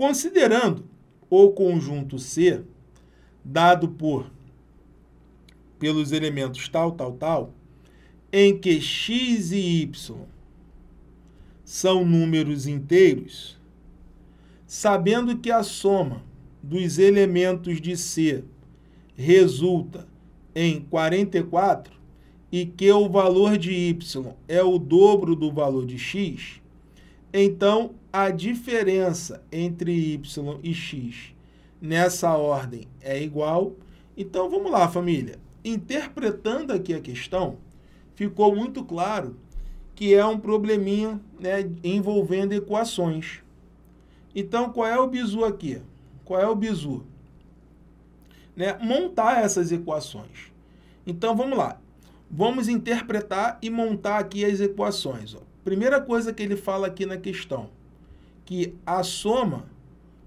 Considerando o conjunto C dado por pelos elementos tal, tal, tal, em que x e y são números inteiros, sabendo que a soma dos elementos de C resulta em 44 e que o valor de y é o dobro do valor de x, então, a diferença entre y e x nessa ordem é igual. Então, vamos lá, família. Interpretando aqui a questão, ficou muito claro que é um probleminha né, envolvendo equações. Então, qual é o bizu aqui? Qual é o bizu? Né, montar essas equações. Então, vamos lá. Vamos interpretar e montar aqui as equações. Ó. Primeira coisa que ele fala aqui na questão, que a soma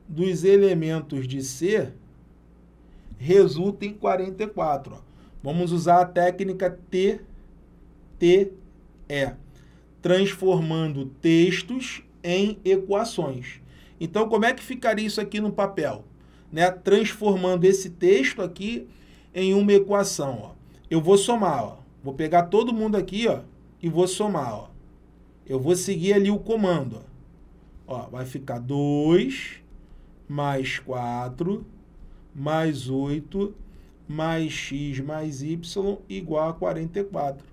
dos elementos de C resulta em 44. Ó. Vamos usar a técnica TTE, transformando textos em equações. Então, como é que ficaria isso aqui no papel? Né? Transformando esse texto aqui em uma equação. Ó. Eu vou somar, ó. vou pegar todo mundo aqui ó, e vou somar. Ó eu vou seguir ali o comando. Ó, vai ficar 2 mais 4 mais 8 mais x mais y igual a 44.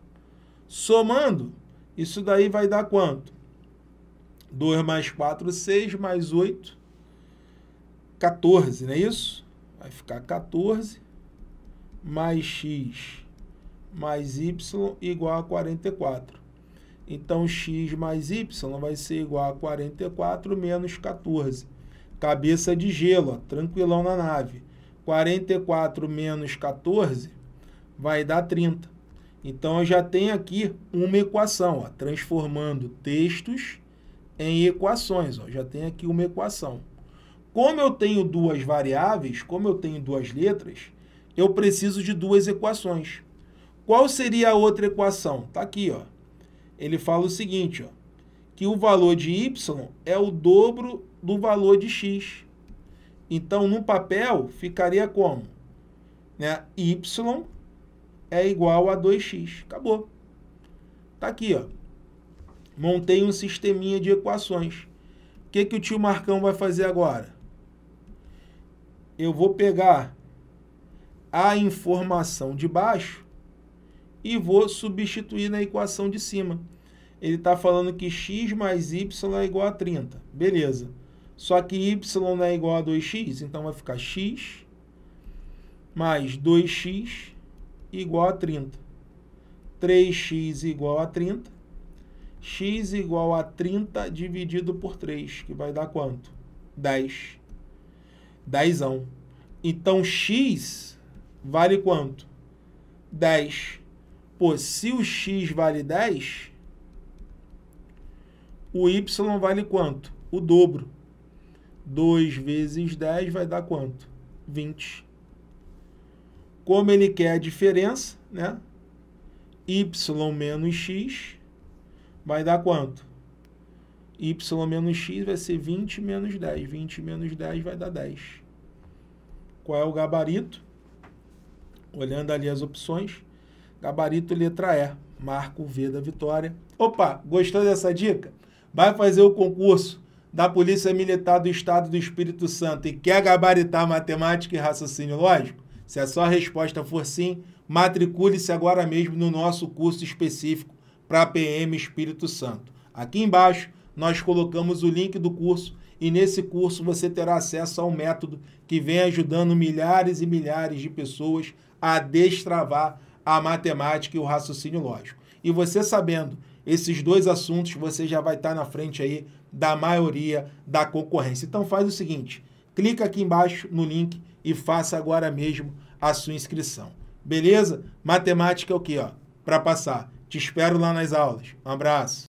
Somando, isso daí vai dar quanto? 2 mais 4, 6 mais 8, 14, não é isso? Vai ficar 14 mais x mais y igual a 44. Então, x mais y vai ser igual a 44 menos 14. Cabeça de gelo, ó, tranquilão na nave. 44 menos 14 vai dar 30. Então, eu já tenho aqui uma equação, ó, transformando textos em equações. Ó, já tenho aqui uma equação. Como eu tenho duas variáveis, como eu tenho duas letras, eu preciso de duas equações. Qual seria a outra equação? Está aqui, ó ele fala o seguinte, ó, que o valor de Y é o dobro do valor de X. Então, no papel, ficaria como? Né? Y é igual a 2x. Acabou. Tá aqui, ó. Montei um sisteminha de equações. O que, que o tio Marcão vai fazer agora? Eu vou pegar a informação de baixo e vou substituir na equação de cima. Ele está falando que x mais y é igual a 30. Beleza. Só que y não é igual a 2x, então vai ficar x mais 2x igual a 30. 3x igual a 30. x igual a 30 dividido por 3, que vai dar quanto? 10. 10. Então x vale quanto? 10. Pô, se o x vale 10, o y vale quanto? O dobro. 2 vezes 10 vai dar quanto? 20. Como ele quer a diferença, né? y menos x vai dar quanto? y menos x vai ser 20 menos 10. 20 menos 10 vai dar 10. Qual é o gabarito? Olhando ali as opções, Gabarito letra E, marco V da vitória. Opa, gostou dessa dica? Vai fazer o concurso da Polícia Militar do Estado do Espírito Santo e quer gabaritar matemática e raciocínio lógico? Se a sua resposta for sim, matricule-se agora mesmo no nosso curso específico para PM Espírito Santo. Aqui embaixo nós colocamos o link do curso e nesse curso você terá acesso ao método que vem ajudando milhares e milhares de pessoas a destravar a matemática e o raciocínio lógico. E você sabendo esses dois assuntos, você já vai estar na frente aí da maioria da concorrência. Então faz o seguinte, clica aqui embaixo no link e faça agora mesmo a sua inscrição. Beleza? Matemática é o que, ó? Para passar. Te espero lá nas aulas. Um abraço.